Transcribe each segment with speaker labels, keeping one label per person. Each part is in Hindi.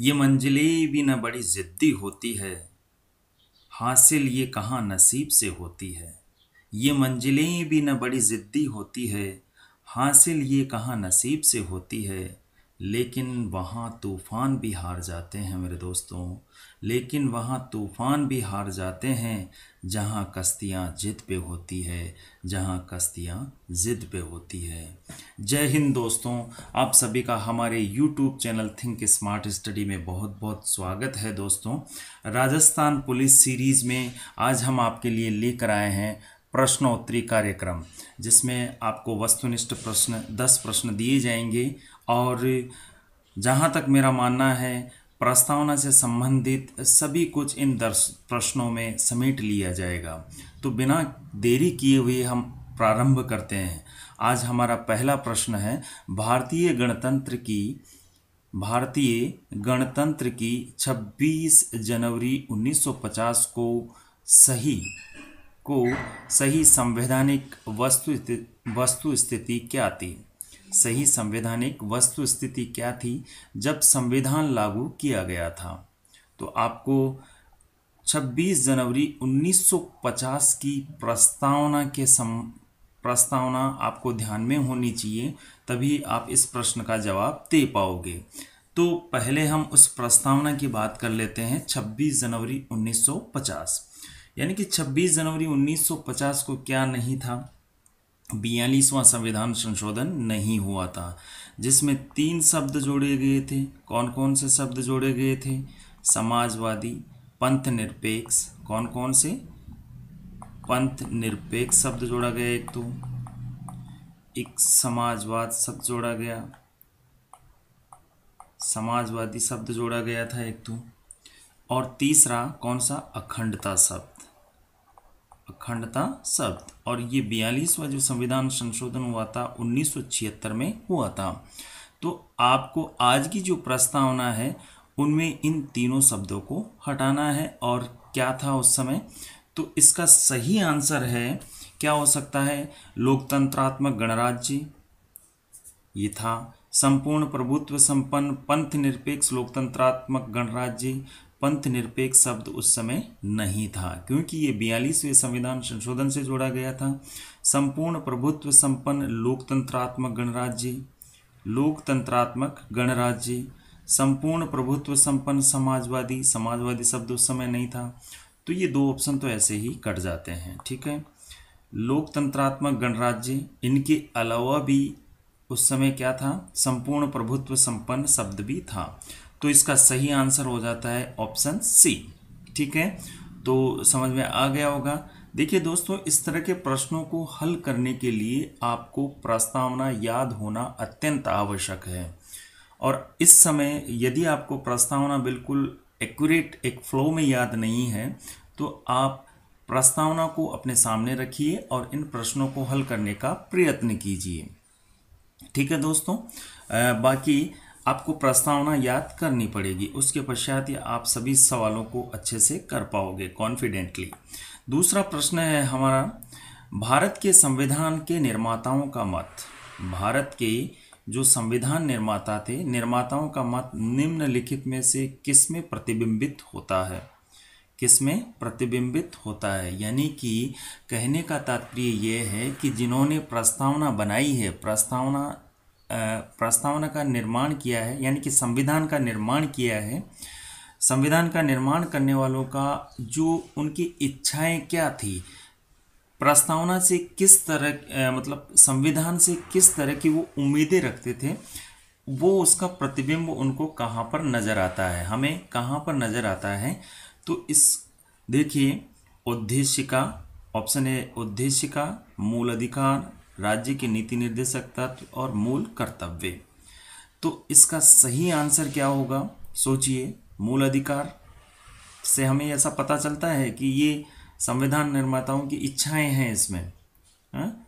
Speaker 1: ये मंजिलें भी न बड़ी ज़िद्दी होती है हासिल ये कहाँ नसीब से होती है ये मंजिलें भी न बड़ी ज़िद्दी होती है हासिल ये कहाँ नसीब से होती है लेकिन वहाँ तूफ़ान भी हार जाते हैं मेरे दोस्तों लेकिन वहाँ तूफ़ान भी हार जाते हैं जहाँ कश्तियाँ जिद पे होती है जहाँ कश्तियाँ जिद पे होती है जय हिंद दोस्तों आप सभी का हमारे YouTube channel Think Smart Study में बहुत बहुत स्वागत है दोस्तों राजस्थान पुलिस सीरीज़ में आज हम आपके लिए लेकर आए हैं प्रश्नोत्तरी कार्यक्रम जिसमें आपको वस्तुनिष्ठ प्रश्न दस प्रश्न दिए जाएंगे और जहाँ तक मेरा मानना है प्रस्तावना से संबंधित सभी कुछ इन दर्श प्रश्नों में समेट लिया जाएगा तो बिना देरी किए हुए हम प्रारंभ करते हैं आज हमारा पहला प्रश्न है भारतीय गणतंत्र की भारतीय गणतंत्र की 26 जनवरी 1950 को सही को सही संवैधानिक वस्तु वस्तु स्थिति क्या थी सही संवैधानिक वस्तु स्थिति क्या थी जब संविधान लागू किया गया था तो आपको 26 जनवरी 1950 की प्रस्तावना के सम प्रस्तावना आपको ध्यान में होनी चाहिए तभी आप इस प्रश्न का जवाब दे पाओगे तो पहले हम उस प्रस्तावना की बात कर लेते हैं 26 जनवरी 1950 यानी कि 26 जनवरी 1950 को क्या नहीं था बयालीसवां संविधान संशोधन नहीं हुआ था जिसमें तीन शब्द जोड़े गए थे कौन कौन से शब्द जोड़े गए थे समाजवादी पंथ निरपेक्ष कौन कौन से पंथ निरपेक्ष शब्द जोड़ा गया एक तो एक समाजवाद शब्द जोड़ा गया समाजवादी शब्द जोड़ा गया था एक तो और तीसरा कौन सा अखंडता शब्द अखंडता शब्द और ये बयालीसवा जो संविधान संशोधन हुआ था उन्नीस में हुआ था तो आपको आज की जो प्रस्तावना है उनमें इन तीनों शब्दों को हटाना है और क्या था उस समय तो इसका सही आंसर है क्या हो सकता है लोकतंत्रात्मक गणराज्य ये था संपूर्ण प्रभुत्व संपन्न पंथ निरपेक्ष लोकतंत्रात्मक गणराज्य पंथ निरपेक्ष शब्द उस समय नहीं था क्योंकि ये बयालीसवें संविधान संशोधन से जोड़ा गया था संपूर्ण प्रभुत्व संपन्न लोकतंत्रात्मक गणराज्य लोकतंत्रात्मक गणराज्य संपूर्ण प्रभुत्व संपन्न समाजवादी समाजवादी शब्द उस समय नहीं था तो ये दो ऑप्शन तो ऐसे ही कट जाते हैं ठीक है लोकतंत्रात्मक गणराज्य इनके अलावा भी उस समय क्या था संपूर्ण प्रभुत्व संपन्न शब्द भी था तो इसका सही आंसर हो जाता है ऑप्शन सी ठीक है तो समझ में आ गया होगा देखिए दोस्तों इस तरह के प्रश्नों को हल करने के लिए आपको प्रस्तावना याद होना अत्यंत आवश्यक है और इस समय यदि आपको प्रस्तावना बिल्कुल एक्यूरेट एक फ्लो में याद नहीं है तो आप प्रस्तावना को अपने सामने रखिए और इन प्रश्नों को हल करने का प्रयत्न कीजिए ठीक है दोस्तों आ, बाकी आपको प्रस्तावना याद करनी पड़ेगी उसके पश्चात ही आप सभी सवालों को अच्छे से कर पाओगे कॉन्फिडेंटली दूसरा प्रश्न है हमारा भारत के संविधान के निर्माताओं का मत भारत के जो संविधान निर्माता थे निर्माताओं का मत निम्नलिखित में से किस में प्रतिबिंबित होता है किस में प्रतिबिंबित होता है यानी कि कहने का तात्पर्य यह है कि जिन्होंने प्रस्तावना बनाई है प्रस्तावना प्रस्तावना का निर्माण किया है यानी कि संविधान का निर्माण किया है संविधान का निर्माण करने वालों का जो उनकी इच्छाएं क्या थी प्रस्तावना से किस तरह मतलब संविधान से किस तरह की वो उम्मीदें रखते थे वो उसका प्रतिबिंब उनको कहाँ पर नज़र आता है हमें कहाँ पर नज़र आता है तो इस देखिए उद्देश्य का ऑप्शन ए उद्देश्य का मूल अधिकार राज्य के नीति निर्देशक तत्व और मूल कर्तव्य तो इसका सही आंसर क्या होगा सोचिए मूल अधिकार से हमें ऐसा पता चलता है कि ये संविधान निर्माताओं की इच्छाएं हैं इसमें है? हाँ?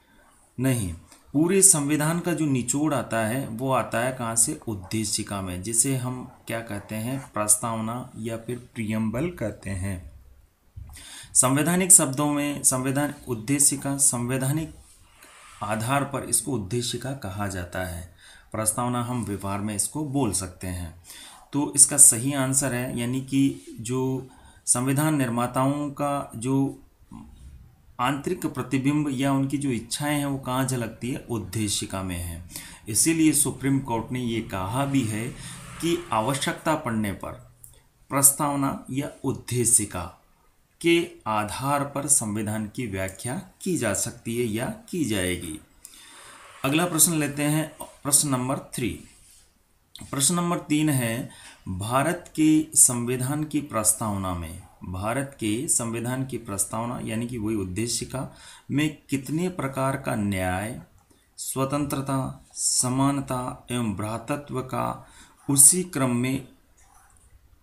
Speaker 1: नहीं पूरे संविधान का जो निचोड़ आता है वो आता है कहाँ से उद्देशिका में जिसे हम क्या कहते हैं प्रस्तावना या फिर प्रियम्बल कहते हैं संवैधानिक शब्दों में संविधान उद्देशिका संवैधानिक आधार पर इसको का कहा जाता है प्रस्तावना हम व्यवहार में इसको बोल सकते हैं तो इसका सही आंसर है यानी कि जो संविधान निर्माताओं का जो आंतरिक प्रतिबिंब या उनकी जो इच्छाएं हैं वो कहाँ झलकती है उद्देशिका में है इसीलिए सुप्रीम कोर्ट ने ये कहा भी है कि आवश्यकता पड़ने पर प्रस्तावना या उद्देशिका के आधार पर संविधान की व्याख्या की जा सकती है या की जाएगी अगला प्रश्न लेते हैं प्रश्न नंबर थ्री प्रश्न नंबर तीन है भारत के संविधान की प्रस्तावना में भारत के संविधान की प्रस्तावना यानी कि वही उद्देश्य का में कितने प्रकार का न्याय स्वतंत्रता समानता एवं भ्रातत्व का उसी क्रम में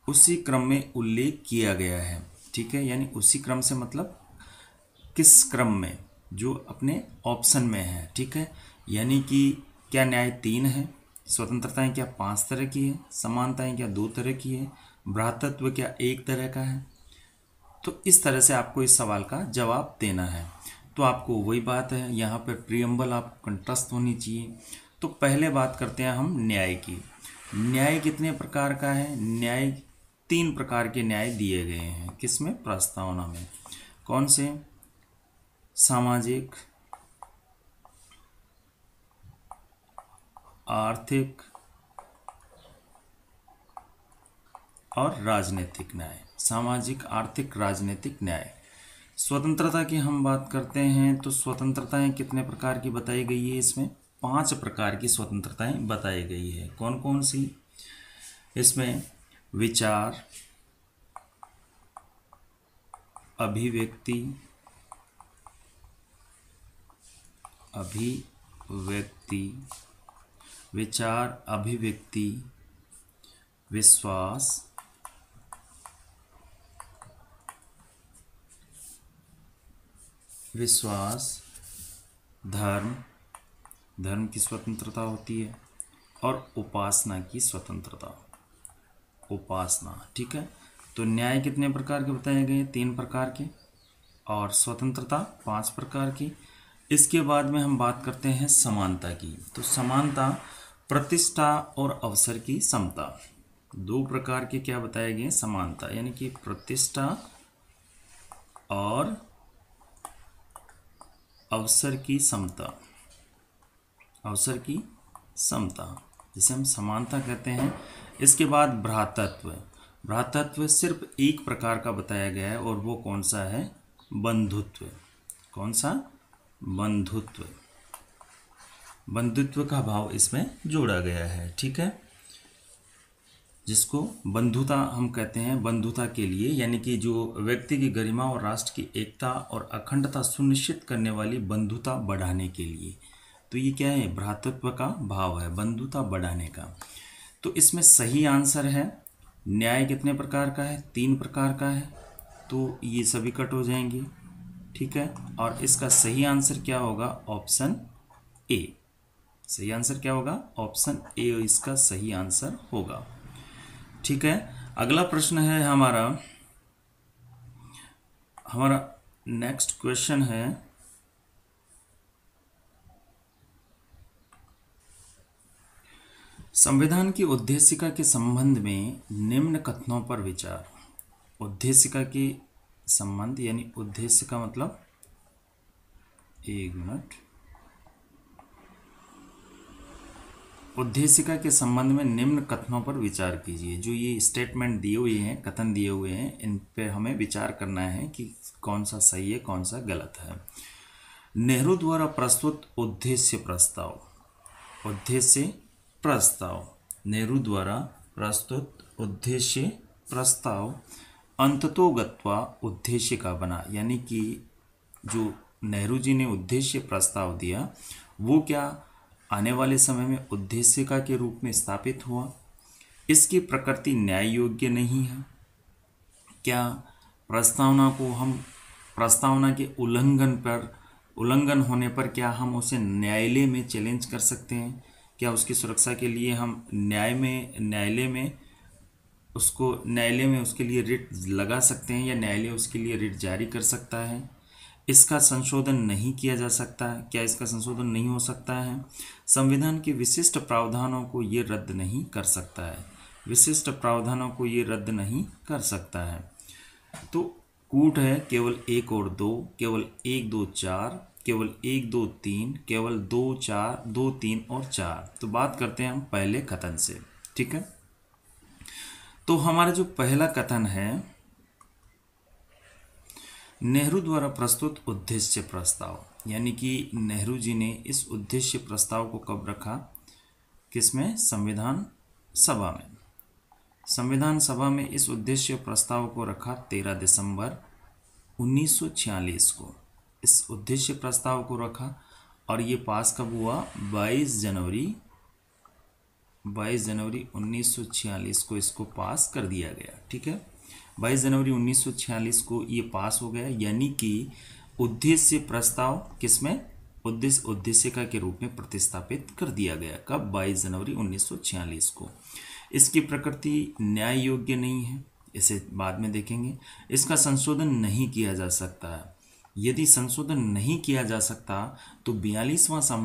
Speaker 1: उसी क्रम में उल्लेख किया गया है ठीक है यानी उसी क्रम से मतलब किस क्रम में जो अपने ऑप्शन में है ठीक है यानी कि क्या न्याय तीन है स्वतंत्रताएं क्या पांच तरह की है समानताएं क्या दो तरह की है भ्रातत्व क्या एक तरह का है तो इस तरह से आपको इस सवाल का जवाब देना है तो आपको वही बात है यहाँ पर प्रियम्बल आपको कंट्रस्ट होनी चाहिए तो पहले बात करते हैं हम न्याय की न्याय कितने प्रकार का है न्याय तीन प्रकार के न्याय दिए गए हैं किसमें प्रस्तावना में कौन से सामाजिक आर्थिक और राजनीतिक न्याय सामाजिक आर्थिक राजनीतिक न्याय स्वतंत्रता की हम बात करते हैं तो स्वतंत्रताएं कितने प्रकार की बताई गई है इसमें पांच प्रकार की स्वतंत्रताएं बताई गई है कौन कौन सी इसमें विचार अभिव्यक्ति अभिव्यक्ति विचार अभिव्यक्ति विश्वास विश्वास धर्म धर्म की स्वतंत्रता होती है और उपासना की स्वतंत्रता उपासना ठीक है तो न्याय कितने प्रकार के बताए गए तीन प्रकार के और स्वतंत्रता पांच प्रकार की इसके बाद में हम बात करते हैं समानता की तो समानता प्रतिष्ठा और अवसर की समता दो प्रकार के क्या बताए गए समानता यानी कि प्रतिष्ठा और अवसर की समता अवसर की समता जिसे हम समानता कहते हैं इसके बाद भ्रातत्व भ्रातत्व सिर्फ एक प्रकार का बताया गया है और वो कौन सा है बंधुत्व कौन सा बंधुत्व बंधुत्व का भाव इसमें जोड़ा गया है ठीक है जिसको बंधुता हम कहते हैं बंधुता के लिए यानी कि जो व्यक्ति की गरिमा और राष्ट्र की एकता और अखंडता सुनिश्चित करने वाली बंधुता बढ़ाने के लिए तो ये क्या है भ्रातृत्व का भाव है बंधुता बढ़ाने का तो इसमें सही आंसर है न्याय कितने प्रकार का है तीन प्रकार का है तो ये सभी कट हो जाएंगे ठीक है और इसका सही आंसर क्या होगा ऑप्शन ए सही आंसर क्या होगा ऑप्शन ए इसका सही आंसर होगा ठीक है अगला प्रश्न है हमारा हमारा नेक्स्ट क्वेश्चन है संविधान की उद्देशिका के संबंध में निम्न कथनों पर विचार उद्देशिका के संबंध यानी उद्देश्य का मतलब एक मिनट उद्देशिका के संबंध में निम्न कथनों पर विचार कीजिए जो ये स्टेटमेंट दिए हुए हैं कथन दिए हुए हैं इन पर हमें विचार करना है कि कौन सा सही है कौन सा गलत है नेहरू द्वारा प्रस्तुत उद्देश्य प्रस्ताव उद्देश्य प्रस्ताव नेहरू द्वारा प्रस्तुत उद्देश्य प्रस्ताव अंततोगत्वा उद्देश्य का बना यानी कि जो नेहरू जी ने उद्देश्य प्रस्ताव दिया वो क्या आने वाले समय में उद्देश्य का के रूप में स्थापित हुआ इसकी प्रकृति न्याय योग्य नहीं है क्या प्रस्तावना को हम प्रस्तावना के उल्लंघन पर उल्लंघन होने पर क्या हम उसे न्यायालय में चैलेंज कर सकते हैं क्या उसकी सुरक्षा के लिए हम न्याय में न्यायालय में उसको न्यायालय में उसके लिए रिट लगा सकते हैं या न्यायालय उसके लिए रिट जारी कर सकता है इसका संशोधन नहीं किया जा सकता है क्या इसका संशोधन नहीं हो सकता है संविधान के विशिष्ट प्रावधानों को ये रद्द नहीं कर सकता है विशिष्ट प्रावधानों को ये रद्द नहीं कर सकता है तो कूट है केवल एक और दो केवल एक दो चार केवल एक दो तीन केवल दो चार दो तीन और चार तो बात करते हैं हम पहले कथन से ठीक है तो हमारा जो पहला कथन है नेहरू द्वारा प्रस्तुत उद्देश्य प्रस्ताव यानी कि नेहरू जी ने इस उद्देश्य प्रस्ताव को कब रखा किसमें संविधान सभा में संविधान सभा में इस उद्देश्य प्रस्ताव को रखा तेरह दिसंबर 1946 को इस उद्देश्य प्रस्ताव को रखा और ये पास कब हुआ 22 जनवरी 22 जनवरी 1946 को इसको पास कर दिया गया ठीक है 22 जनवरी 1946 को ये पास हो गया यानी कि उद्देश्य प्रस्ताव किसमें उद्देश्य का के रूप में प्रतिस्थापित कर दिया गया कब 22 जनवरी 1946 को इसकी प्रकृति न्याय योग्य नहीं है इसे बाद में देखेंगे इसका संशोधन नहीं किया जा सकता है यदि संशोधन नहीं किया जा सकता तो बयालीसवां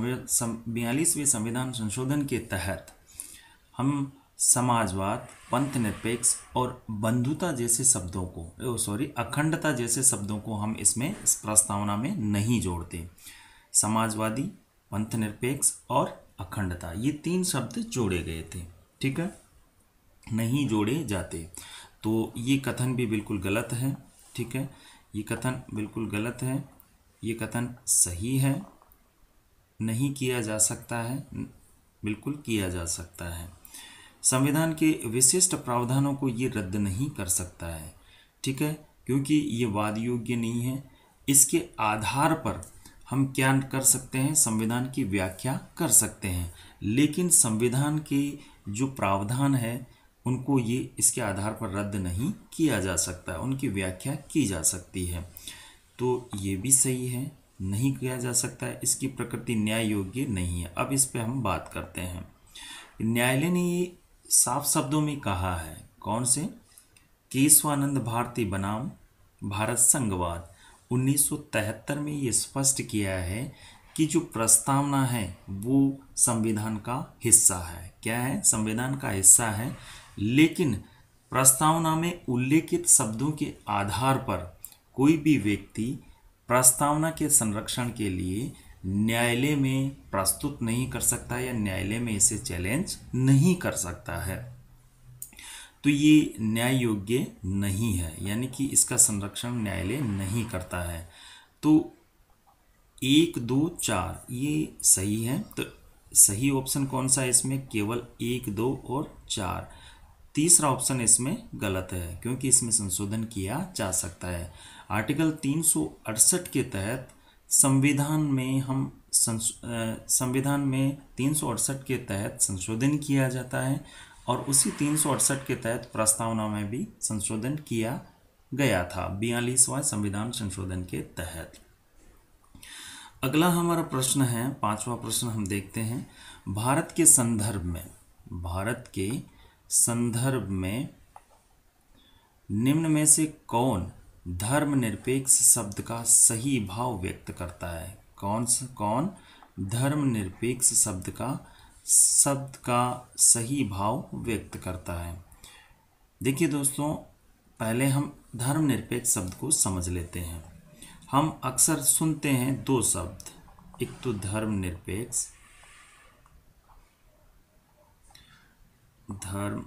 Speaker 1: बयालीसवें संविधान संशोधन के तहत हम समाजवाद पंथ निरपेक्ष और बंधुता जैसे शब्दों को सॉरी अखंडता जैसे शब्दों को हम इसमें इस प्रस्तावना में नहीं जोड़ते समाजवादी पंथ निरपेक्ष और अखंडता ये तीन शब्द जोड़े गए थे ठीक है नहीं जोड़े जाते तो ये कथन भी बिल्कुल गलत है ठीक है ये कथन बिल्कुल गलत है ये कथन सही है नहीं किया जा सकता है बिल्कुल किया जा सकता है संविधान के विशिष्ट प्रावधानों को ये रद्द नहीं कर सकता है ठीक है क्योंकि ये वाद योग्य नहीं है इसके आधार पर हम क्या कर सकते हैं संविधान की व्याख्या कर सकते हैं लेकिन संविधान के जो प्रावधान है उनको ये इसके आधार पर रद्द नहीं किया जा सकता उनकी व्याख्या की जा सकती है तो ये भी सही है नहीं किया जा सकता है इसकी प्रकृति न्याय योग्य नहीं है अब इस पर हम बात करते हैं न्यायालय ने ये साफ शब्दों में कहा है कौन से केशवानंद भारती बनाम भारत संघवाद 1973 में ये स्पष्ट किया है कि जो प्रस्तावना है वो संविधान का हिस्सा है क्या है संविधान का हिस्सा है लेकिन प्रस्तावना में उल्लेखित शब्दों के आधार पर कोई भी व्यक्ति प्रस्तावना के संरक्षण के लिए न्यायालय में प्रस्तुत नहीं कर सकता या न्यायालय में इसे चैलेंज नहीं कर सकता है तो ये न्याय योग्य नहीं है यानी कि इसका संरक्षण न्यायालय नहीं करता है तो एक दो चार ये सही है तो सही ऑप्शन कौन सा है इसमें केवल एक दो और चार तीसरा ऑप्शन इसमें गलत है क्योंकि इसमें संशोधन किया जा सकता है आर्टिकल तीन के तहत संविधान में हम संविधान में तीन के तहत संशोधन किया जाता है और उसी तीन के तहत प्रस्तावना में भी संशोधन किया गया था बयालीसवा संविधान संशोधन के तहत अगला हमारा प्रश्न है पांचवा प्रश्न हम देखते हैं भारत के संदर्भ में भारत के संदर्भ में निम्न में से कौन धर्मनिरपेक्ष शब्द का सही भाव व्यक्त करता है कौन सा कौन धर्मनिरपेक्ष शब्द का शब्द का सही भाव व्यक्त करता है देखिए दोस्तों पहले हम धर्मनिरपेक्ष शब्द को समझ लेते हैं हम अक्सर सुनते हैं दो शब्द एक तो धर्मनिरपेक्ष धर्म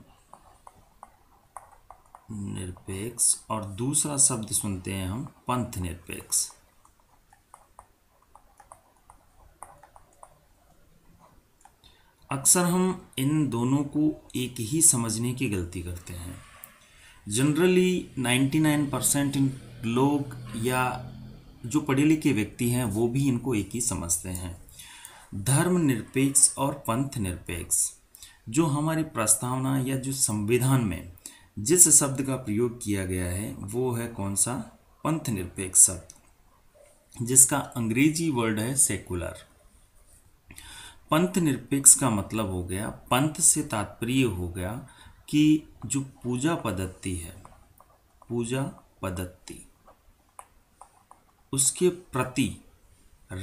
Speaker 1: निरपेक्ष और दूसरा शब्द सुनते हैं हम पंथ निरपेक्ष अक्सर हम इन दोनों को एक ही समझने की गलती करते हैं जनरली 99 परसेंट इन लोग या जो पढ़े लिखे व्यक्ति हैं वो भी इनको एक ही समझते हैं धर्म निरपेक्ष और पंथ निरपेक्ष जो हमारी प्रस्तावना या जो संविधान में जिस शब्द का प्रयोग किया गया है वो है कौन सा पंथ निरपेक्ष शब्द जिसका अंग्रेजी वर्ड है सेकुलर पंथ निरपेक्ष का मतलब हो गया पंथ से तात्पर्य हो गया कि जो पूजा पद्धति है पूजा पद्धति उसके प्रति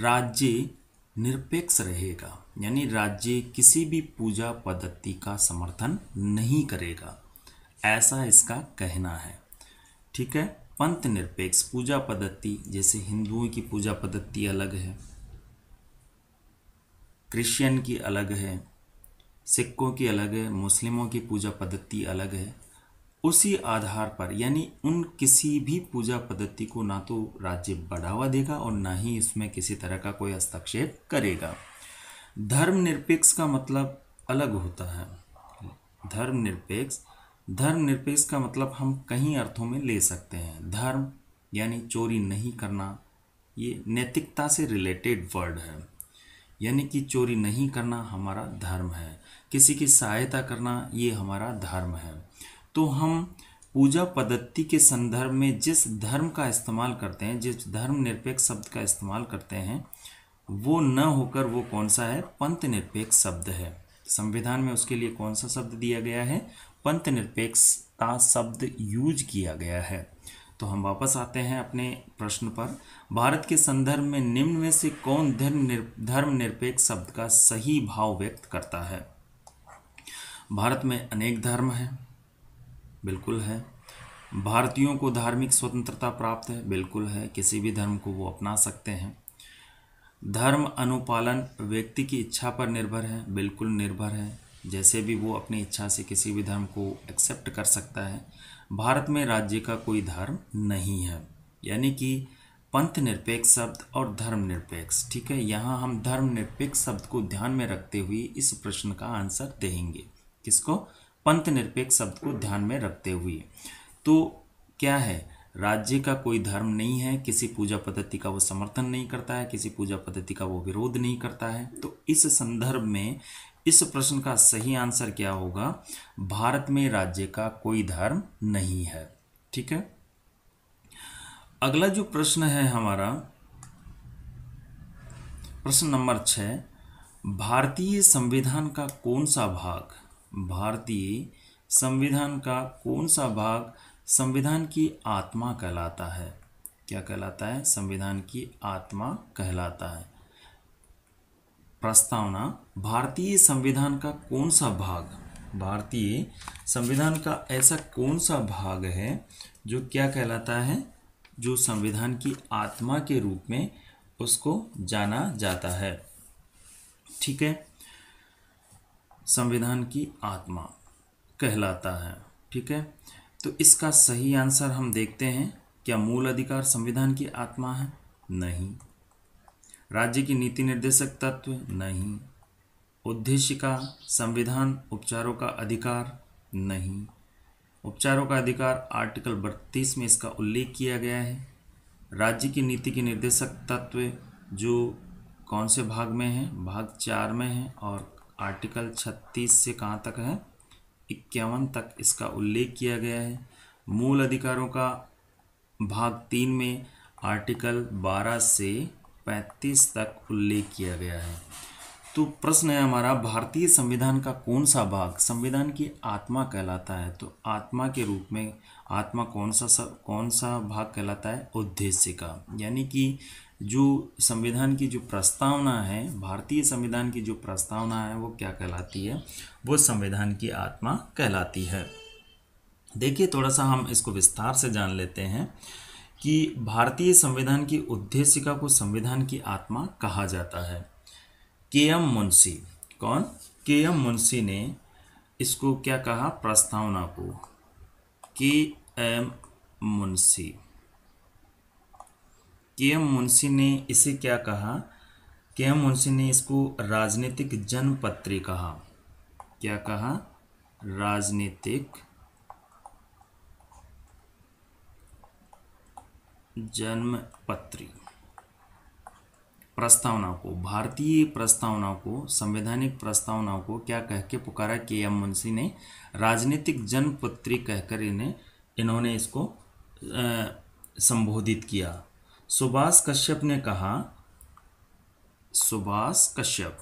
Speaker 1: राज्य निरपेक्ष रहेगा यानी राज्य किसी भी पूजा पद्धति का समर्थन नहीं करेगा ऐसा इसका कहना है ठीक है पंथ निरपेक्ष पूजा पद्धति जैसे हिंदुओं की पूजा पद्धति अलग है क्रिश्चियन की अलग है सिखों की अलग है मुस्लिमों की पूजा पद्धति अलग है उसी आधार पर यानी उन किसी भी पूजा पद्धति को ना तो राज्य बढ़ावा देगा और ना ही इसमें किसी तरह का कोई हस्तक्षेप करेगा धर्मनिरपेक्ष का मतलब अलग होता है धर्मनिरपेक्ष धर्मनिरपेक्ष का मतलब हम कई अर्थों में ले सकते हैं धर्म यानी चोरी नहीं करना ये नैतिकता से रिलेटेड वर्ड है यानी कि चोरी नहीं करना हमारा धर्म है किसी की सहायता करना ये हमारा धर्म है तो हम पूजा पद्धति के संदर्भ में जिस धर्म का इस्तेमाल करते हैं जिस धर्म निरपेक्ष शब्द का इस्तेमाल करते हैं वो न होकर वो कौन सा है पंथ निरपेक्ष शब्द है संविधान में उसके लिए कौन सा शब्द दिया गया है पंथ निरपेक्षता शब्द यूज किया गया है तो हम वापस आते हैं अपने प्रश्न पर भारत के संदर्भ में निम्न में से कौन धर्म निर, धर्म निरपेक्ष शब्द का सही भाव व्यक्त करता है भारत में अनेक धर्म हैं बिल्कुल है भारतीयों को धार्मिक स्वतंत्रता प्राप्त है बिल्कुल है किसी भी धर्म को वो अपना सकते हैं धर्म अनुपालन व्यक्ति की इच्छा पर निर्भर है बिल्कुल निर्भर है जैसे भी वो अपनी इच्छा से किसी भी धर्म को एक्सेप्ट कर सकता है भारत में राज्य का कोई धर्म नहीं है यानी कि पंथ निरपेक्ष शब्द और धर्म निरपेक्ष ठीक है यहाँ हम धर्म निरपेक्ष शब्द को ध्यान में रखते हुए इस प्रश्न का आंसर देंगे किसको पंथ निरपेक्ष शब्द को ध्यान में रखते हुए तो क्या है राज्य का कोई धर्म नहीं है किसी पूजा पद्धति का वो समर्थन नहीं करता है किसी पूजा पद्धति का वो विरोध नहीं करता है तो इस संदर्भ में इस प्रश्न का सही आंसर क्या होगा भारत में राज्य का कोई धर्म नहीं है ठीक है अगला जो प्रश्न है हमारा प्रश्न नंबर छ भारतीय संविधान का कौन सा भाग भारतीय संविधान का कौन सा भाग संविधान की आत्मा कहलाता है क्या कहलाता है संविधान की आत्मा कहलाता है प्रस्तावना भारतीय संविधान का कौन सा भाग भारतीय संविधान का ऐसा कौन सा भाग है जो क्या कहलाता है जो संविधान की आत्मा के रूप में उसको जाना जाता है ठीक है संविधान की आत्मा कहलाता है ठीक है तो इसका सही आंसर हम देखते हैं क्या मूल अधिकार संविधान की आत्मा है नहीं राज्य की नीति निर्देशक तत्व नहीं उद्देश्य का संविधान उपचारों का अधिकार नहीं उपचारों का अधिकार आर्टिकल बत्तीस में इसका उल्लेख किया गया है राज्य की नीति के निर्देशक तत्व जो कौन से भाग में हैं भाग चार में हैं और आर्टिकल छत्तीस से कहाँ तक है इक्यावन तक इसका उल्लेख किया गया है मूल अधिकारों का भाग तीन में आर्टिकल बारह से पैंतीस तक उल्लेख किया गया है तो प्रश्न है हमारा भारतीय संविधान का कौन सा भाग संविधान की आत्मा कहलाता है तो आत्मा के रूप में आत्मा कौन सा कौन सा भाग कहलाता है उद्देश्य का यानी कि जो संविधान की जो प्रस्तावना है भारतीय संविधान की जो प्रस्तावना है वो क्या कहलाती है वो संविधान की आत्मा कहलाती है देखिए थोड़ा सा हम इसको विस्तार से जान लेते हैं कि भारतीय संविधान की उद्देशिका को संविधान की आत्मा कहा जाता है के एम मुंशी कौन के एम मुंशी ने इसको क्या कहा प्रस्तावना को के एम मुंशी के एम मुंशी ने इसे क्या कहा के एम मुंशी ने इसको राजनीतिक जनपत्री कहा क्या कहा राजनीतिक जन्मपत्री प्रस्तावना को भारतीय प्रस्तावना को संवैधानिक प्रस्तावनाओं को क्या कह के पुकारा के एम मुंशी ने राजनीतिक जनपत्री कहकर इन्हें इन्होंने इसको संबोधित किया सुभाष कश्यप ने कहा सुभाष कश्यप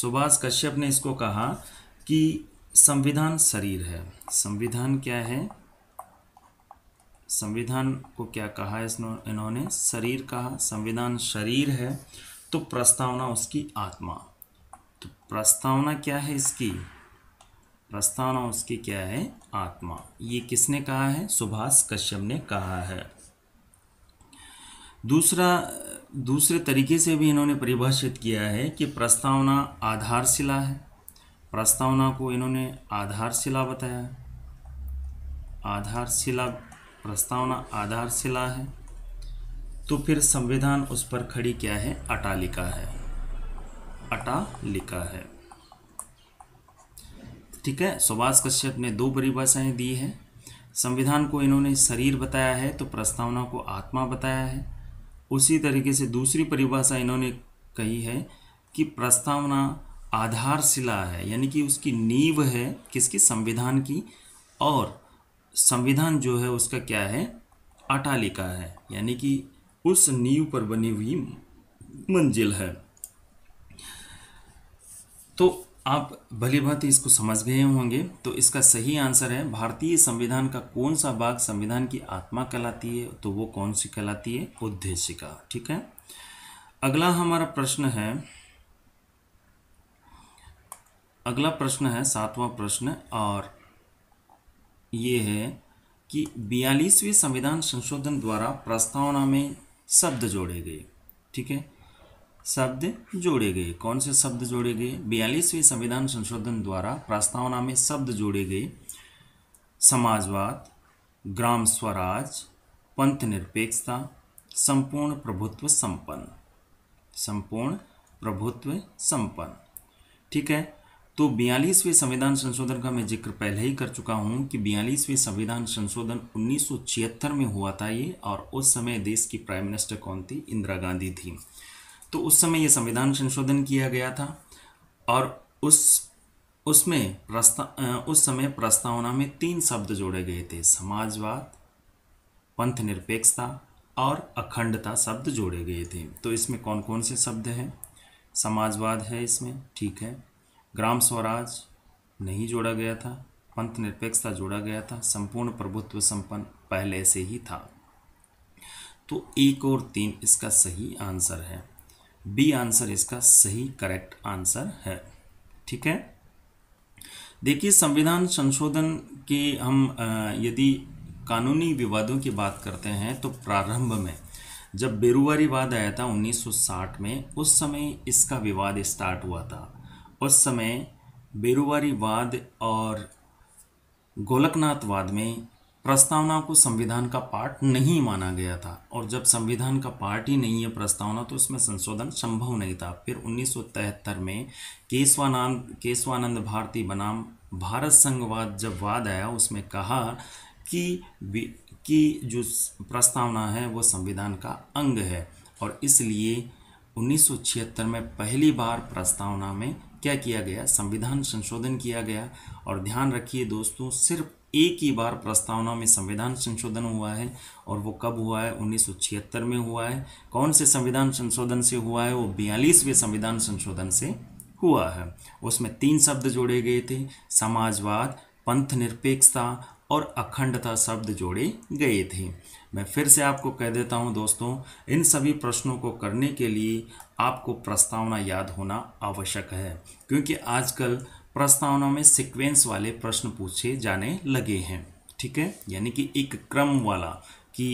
Speaker 1: सुभाष कश्यप ने इसको कहा कि संविधान शरीर है संविधान क्या है संविधान को क्या कहा इन्होंने शरीर कहा संविधान शरीर है तो प्रस्तावना उसकी आत्मा तो प्रस्तावना क्या है इसकी प्रस्थान उसकी क्या है आत्मा ये किसने कहा है सुभाष कश्यप ने कहा है दूसरा दूसरे तरीके से भी इन्होंने परिभाषित किया है कि प्रस्तावना आधारशिला है प्रस्तावना को इन्होंने आधारशिला बताया आधारशिला प्रस्तावना आधारशिला है तो फिर संविधान उस पर खड़ी क्या है अटालिका है अटालिका है ठीक है सुभाष कश्यप ने दो परिभाषाएं दी है संविधान को इन्होंने शरीर बताया है तो प्रस्तावना को आत्मा बताया है उसी तरीके से दूसरी परिभाषा इन्होंने कही है कि प्रस्तावना आधारशिला है यानी कि उसकी नींव है किसकी संविधान की और संविधान जो है उसका क्या है अटालिका है यानी कि उस नींव पर बनी हुई मंजिल है तो आप भली भांति इसको समझ गए होंगे तो इसका सही आंसर है भारतीय संविधान का कौन सा भाग संविधान की आत्मा कहलाती है तो वो कौन सी कहलाती है उद्देश्य का ठीक है अगला हमारा प्रश्न है अगला प्रश्न है सातवां प्रश्न और ये है कि बयालीसवें संविधान संशोधन द्वारा प्रस्तावना में शब्द जोड़े गए ठीक है शब्द जोड़े गए कौन से शब्द जोड़े गए बयालीसवें संविधान संशोधन द्वारा प्रस्तावना में शब्द जोड़े गए समाजवाद ग्राम स्वराज पंथ निरपेक्षता संपूर्ण प्रभुत्व संपन्न संपूर्ण प्रभुत्व संपन्न ठीक है तो बयालीसवें संविधान संशोधन का मैं जिक्र पहले ही कर चुका हूँ कि बयालीसवें संविधान संशोधन उन्नीस में हुआ था ये और उस समय देश की प्राइम मिनिस्टर कौन थी इंदिरा गांधी थी तो उस समय ये संविधान संशोधन किया गया था और उस उसमें प्रस्ता उस समय प्रस्तावना में तीन शब्द जोड़े गए थे समाजवाद पंथ निरपेक्षता और अखंडता शब्द जोड़े गए थे तो इसमें कौन कौन से शब्द हैं समाजवाद है इसमें ठीक है ग्राम स्वराज नहीं जोड़ा गया था पंथ निरपेक्षता जोड़ा गया था संपूर्ण प्रभुत्व संपन्न पहले से ही था तो एक और तीन इसका सही आंसर है बी आंसर इसका सही करेक्ट आंसर है ठीक है देखिए संविधान संशोधन के हम यदि कानूनी विवादों की बात करते हैं तो प्रारंभ में जब बेरुवारी वाद आया था 1960 में उस समय इसका विवाद स्टार्ट हुआ था उस समय बेरुवारी वाद और गोलकनाथ वाद में प्रस्तावना को संविधान का पार्ट नहीं माना गया था और जब संविधान का पार्ट ही नहीं है प्रस्तावना तो इसमें संशोधन संभव नहीं था फिर उन्नीस में केशवानंद केशवानंद भारती बनाम भारत संघवाद जब वाद आया उसमें कहा कि कि जो प्रस्तावना है वो संविधान का अंग है और इसलिए उन्नीस में पहली बार प्रस्तावना में क्या किया गया संविधान संशोधन किया गया और ध्यान रखिए दोस्तों सिर्फ एक ही बार प्रस्तावना में संविधान संशोधन हुआ है और वो कब हुआ है 1976 में हुआ है कौन से संविधान संशोधन से हुआ है वो बयालीसवें संविधान संशोधन से हुआ है उसमें तीन शब्द जोड़े गए थे समाजवाद पंथ निरपेक्षता और अखंडता शब्द जोड़े गए थे मैं फिर से आपको कह देता हूं दोस्तों इन सभी प्रश्नों को करने के लिए आपको प्रस्तावना याद होना आवश्यक है क्योंकि आजकल प्रस्तावना में सिक्वेंस वाले प्रश्न पूछे जाने लगे हैं ठीक है यानी कि एक क्रम वाला कि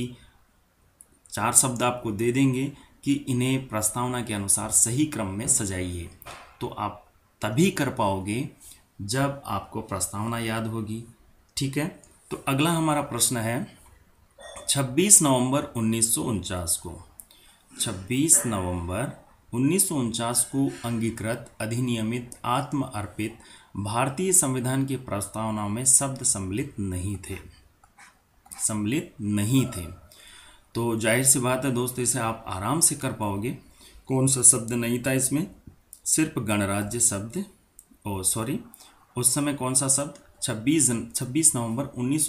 Speaker 1: चार शब्द आपको दे देंगे कि इन्हें प्रस्तावना के अनुसार सही क्रम में सजाइए तो आप तभी कर पाओगे जब आपको प्रस्तावना याद होगी ठीक है तो अगला हमारा प्रश्न है 26 नवंबर उन्नीस को 26 नवंबर उन्नीस को अंगीकृत अधिनियमित आत्म अर्पित भारतीय संविधान की प्रस्तावना में शब्द सम्मिलित नहीं थे सम्मिलित नहीं थे तो जाहिर सी बात है दोस्त इसे आप आराम से कर पाओगे कौन सा शब्द नहीं था इसमें सिर्फ गणराज्य शब्द ओ सॉरी उस समय कौन सा शब्द 26 26 नवंबर उन्नीस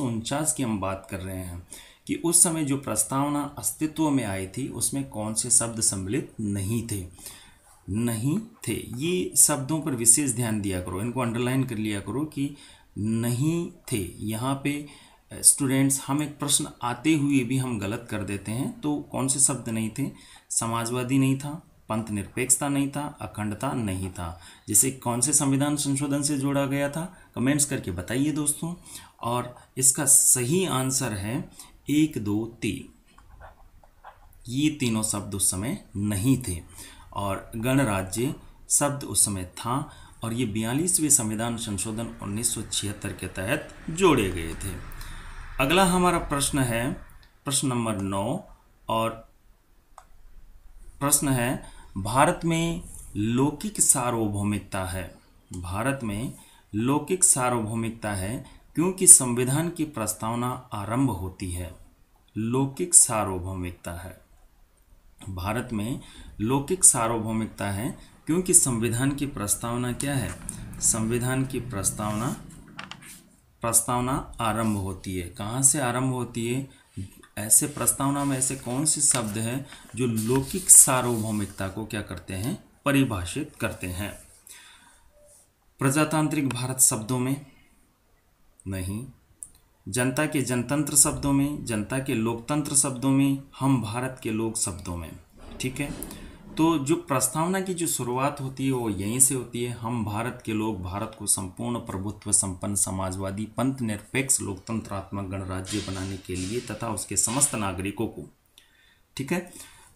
Speaker 1: की हम बात कर रहे हैं कि उस समय जो प्रस्तावना अस्तित्व में आई थी उसमें कौन से शब्द सम्मिलित नहीं थे नहीं थे ये शब्दों पर विशेष ध्यान दिया करो इनको अंडरलाइन कर लिया करो कि नहीं थे यहाँ पे स्टूडेंट्स हम एक प्रश्न आते हुए भी हम गलत कर देते हैं तो कौन से शब्द नहीं थे समाजवादी नहीं था पंथ निरपेक्षता नहीं था अखंडता नहीं था जिसे कौन से संविधान संशोधन से जोड़ा गया था कमेंट्स करके बताइए दोस्तों और इसका सही आंसर है एक दो तीन ये तीनों शब्द उस समय नहीं थे और गणराज्य शब्द उस समय था और ये बयालीसवें संविधान संशोधन 1976 के तहत जोड़े गए थे अगला हमारा प्रश्न है प्रश्न नंबर नौ और प्रश्न है भारत में लौकिक सार्वभौमिकता है भारत में लौकिक सार्वभौमिकता है क्योंकि संविधान की प्रस्तावना आरंभ होती है लौकिक सार्वभौमिकता है भारत में लौकिक सार्वभौमिकता है क्योंकि संविधान की प्रस्तावना क्या है संविधान की प्रस्तावना प्रस्तावना आरंभ होती है कहाँ से आरंभ होती है ऐसे प्रस्तावना में ऐसे कौन से शब्द हैं जो लौकिक सार्वभौमिकता को क्या करते हैं परिभाषित करते हैं प्रजातांत्रिक भारत शब्दों में नहीं जनता के जनतंत्र शब्दों में जनता के लोकतंत्र शब्दों में हम भारत के लोग शब्दों में ठीक है तो जो प्रस्तावना की जो शुरुआत होती है वो यहीं से होती है हम भारत के लोग भारत को संपूर्ण प्रभुत्व संपन्न समाजवादी पंथ निरपेक्ष लोकतंत्रात्मक गणराज्य बनाने के लिए तथा उसके समस्त नागरिकों को ठीक है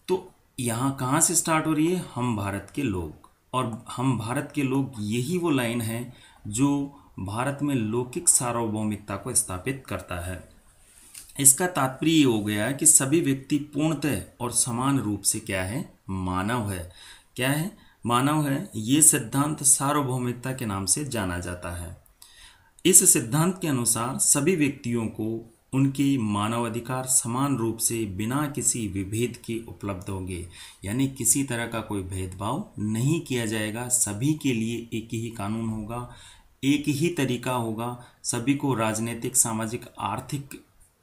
Speaker 1: तो यहाँ कहाँ से स्टार्ट हो रही है हम भारत के लोग और हम भारत के लोग यही वो लाइन है जो भारत में लौकिक सार्वभौमिकता को स्थापित करता है इसका तात्पर्य हो गया है कि सभी व्यक्ति पूर्णतः और समान रूप से क्या है मानव है क्या है मानव है ये सिद्धांत सार्वभौमिकता के नाम से जाना जाता है इस सिद्धांत के अनुसार सभी व्यक्तियों को उनके मानवाधिकार समान रूप से बिना किसी विभेद के उपलब्ध होंगे यानी किसी तरह का कोई भेदभाव नहीं किया जाएगा सभी के लिए एक ही कानून होगा एक ही तरीका होगा सभी को राजनीतिक सामाजिक आर्थिक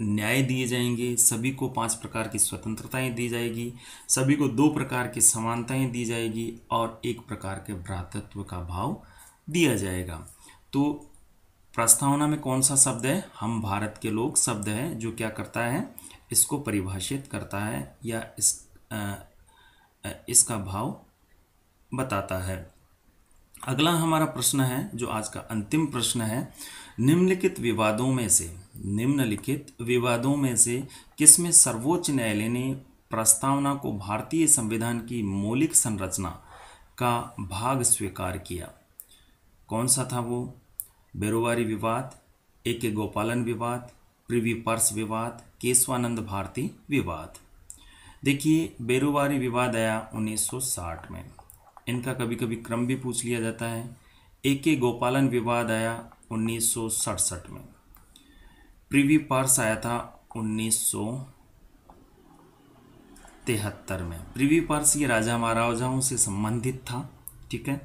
Speaker 1: न्याय दिए जाएंगे सभी को पांच प्रकार की स्वतंत्रताएं दी जाएगी सभी को दो प्रकार की समानताएं दी जाएगी और एक प्रकार के भ्रातत्व का भाव दिया जाएगा तो प्रस्तावना में कौन सा शब्द है हम भारत के लोग शब्द है जो क्या करता है इसको परिभाषित करता है या इस आ, इसका भाव बताता है अगला हमारा प्रश्न है जो आज का अंतिम प्रश्न है निम्नलिखित विवादों में से निम्नलिखित विवादों में से किसमें सर्वोच्च न्यायालय ने प्रस्तावना को भारतीय संविधान की मौलिक संरचना का भाग स्वीकार किया कौन सा था वो बेरोवारी विवाद ए के गोपालन विवाद प्रिवी पर्स विवाद केशवानंद भारती विवाद देखिए बेरोवारी विवाद आया 1960 में इनका कभी कभी क्रम भी पूछ लिया जाता है ए के गोपालन विवाद आया उन्नीस में प्रीवी पार्स आया था तिहत्तर में प्रीवी पार्स ये राजा महाराजाओं से संबंधित था ठीक है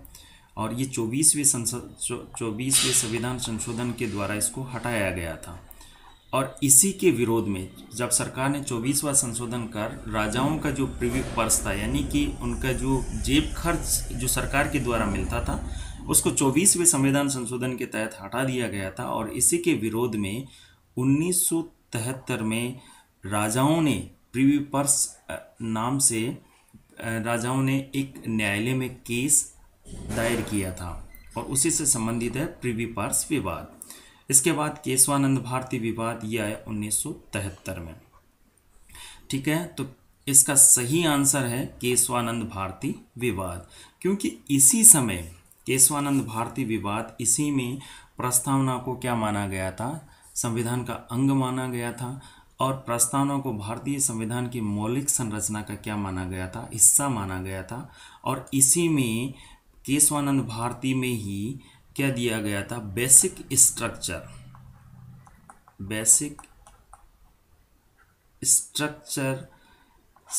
Speaker 1: और ये चौबीसवें संसद चौबीसवें संविधान संशोधन के द्वारा इसको हटाया गया था और इसी के विरोध में जब सरकार ने चौबीसवा संशोधन कर राजाओं का जो प्रीव्यू पर्स था यानी कि उनका जो जेब खर्च जो सरकार के द्वारा मिलता था उसको चौबीसवें संविधान संशोधन के तहत हटा दिया गया था और इसी के विरोध में उन्नीस में राजाओं ने प्रिवी पर्स नाम से राजाओं ने एक न्यायालय में केस दायर किया था और उसी से संबंधित है प्रिवी पर्स विवाद इसके बाद केशवानंद भारती विवाद ये आया उन्नीस में ठीक है तो इसका सही आंसर है केशवानंद भारती विवाद क्योंकि इसी समय केशवानंद भारती विवाद इसी में प्रस्तावना को क्या माना गया था संविधान का अंग माना गया था और प्रस्तावना को भारतीय संविधान की मौलिक संरचना का क्या माना गया था हिस्सा माना गया था और इसी में केशवानंद भारती में ही क्या दिया गया था बेसिक स्ट्रक्चर बेसिक स्ट्रक्चर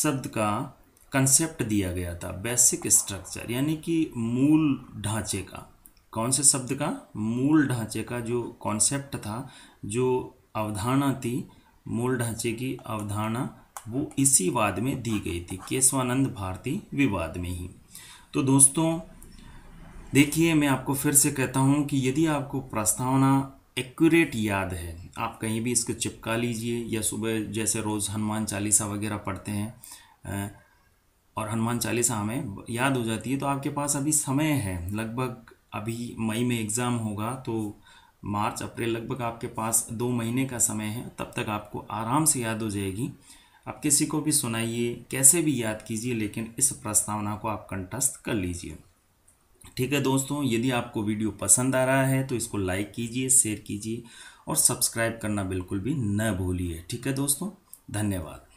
Speaker 1: शब्द का कंसेप्ट दिया गया था बेसिक स्ट्रक्चर यानी कि मूल ढांचे का कौन से शब्द का मूल ढांचे का जो कॉन्सेप्ट था जो अवधारणा थी मूल ढांचे की अवधारणा वो इसी वाद में दी गई थी केशवानंद भारती विवाद में ही तो दोस्तों देखिए मैं आपको फिर से कहता हूँ कि यदि आपको प्रस्तावना एक्यूरेट याद है आप कहीं भी इसको चिपका लीजिए या सुबह जैसे रोज़ हनुमान चालीसा वगैरह पढ़ते हैं और हनुमान चालीसा हमें याद हो जाती है तो आपके पास अभी समय है लगभग अभी मई में एग्ज़ाम होगा तो मार्च अप्रैल लगभग आपके पास दो महीने का समय है तब तक आपको आराम से याद हो जाएगी आप किसी को भी सुनाइए कैसे भी याद कीजिए लेकिन इस प्रस्तावना को आप कंटस्थ कर लीजिए ठीक है दोस्तों यदि आपको वीडियो पसंद आ रहा है तो इसको लाइक कीजिए शेयर कीजिए और सब्सक्राइब करना बिल्कुल भी न भूलिए ठीक है दोस्तों धन्यवाद